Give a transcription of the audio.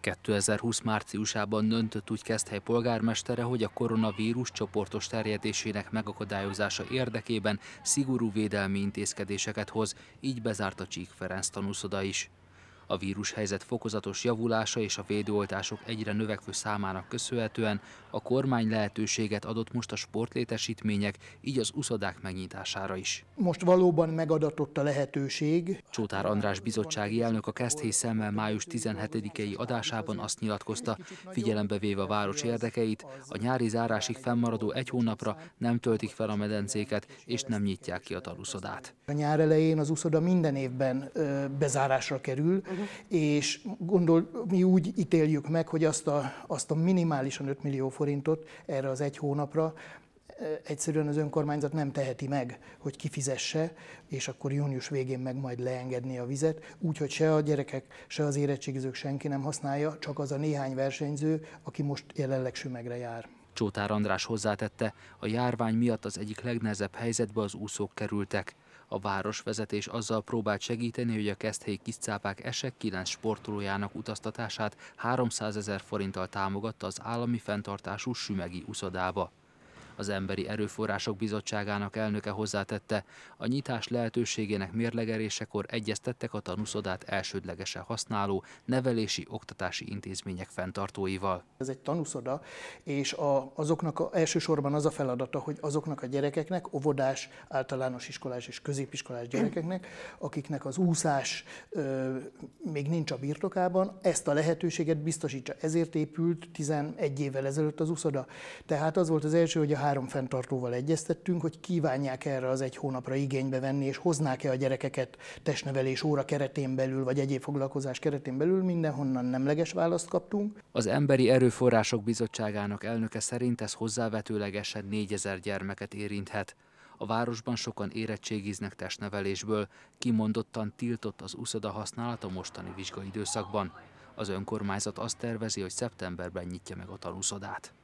2020 márciusában döntött úgy Keszthely polgármestere, hogy a koronavírus csoportos terjedésének megakadályozása érdekében szigorú védelmi intézkedéseket hoz, így bezárt a Csík Ferenc tanúszoda is. A vírushelyzet fokozatos javulása és a védőoltások egyre növekvő számának köszönhetően a kormány lehetőséget adott most a sportlétesítmények, így az uszodák megnyitására is. Most valóban megadatott a lehetőség. Csótár András bizottsági elnök a Keszthely szemmel május 17-i adásában azt nyilatkozta, figyelembe véve a város érdekeit, a nyári zárásig fennmaradó egy hónapra nem töltik fel a medencéket és nem nyitják ki a taluszodát. A nyár elején az uszoda minden évben bezárásra kerül, uh-huh. és gondol, mi úgy ítéljük meg, hogy azt a, azt a minimálisan 5 millió forintot erre az egy hónapra e, egyszerűen az önkormányzat nem teheti meg, hogy kifizesse, és akkor június végén meg majd leengedni a vizet, úgyhogy se a gyerekek, se az érettségizők senki nem használja, csak az a néhány versenyző, aki most jelenleg sümegre jár. Csótár András hozzátette, a járvány miatt az egyik legnehezebb helyzetbe az úszók kerültek. A városvezetés azzal próbált segíteni, hogy a keszthelyi kiscápák esek 9 sportolójának utaztatását 300 ezer forinttal támogatta az állami fenntartású sümegi uszodába. Az Emberi Erőforrások Bizottságának elnöke hozzátette, a nyitás lehetőségének mérlegelésekor egyeztettek a tanúszodát elsődlegesen használó nevelési oktatási intézmények fenntartóival. Ez egy tanúszoda, és a, azoknak a, elsősorban az a feladata, hogy azoknak a gyerekeknek, óvodás, általános iskolás és középiskolás gyerekeknek, akiknek az úszás ö, még nincs a birtokában, ezt a lehetőséget biztosítsa. Ezért épült 11 évvel ezelőtt az úszoda. Tehát az volt az első, hogy a három fenntartóval egyeztettünk, hogy kívánják erre az egy hónapra igénybe venni, és hoznák-e a gyerekeket testnevelés óra keretén belül, vagy egyéb foglalkozás keretén belül, mindenhonnan nemleges választ kaptunk. Az Emberi Erőforrások Bizottságának elnöke szerint ez hozzávetőlegesen 4000 gyermeket érinthet. A városban sokan érettségiznek testnevelésből, kimondottan tiltott az úszoda használata mostani vizsgaidőszakban. Az önkormányzat azt tervezi, hogy szeptemberben nyitja meg a tanúszodát.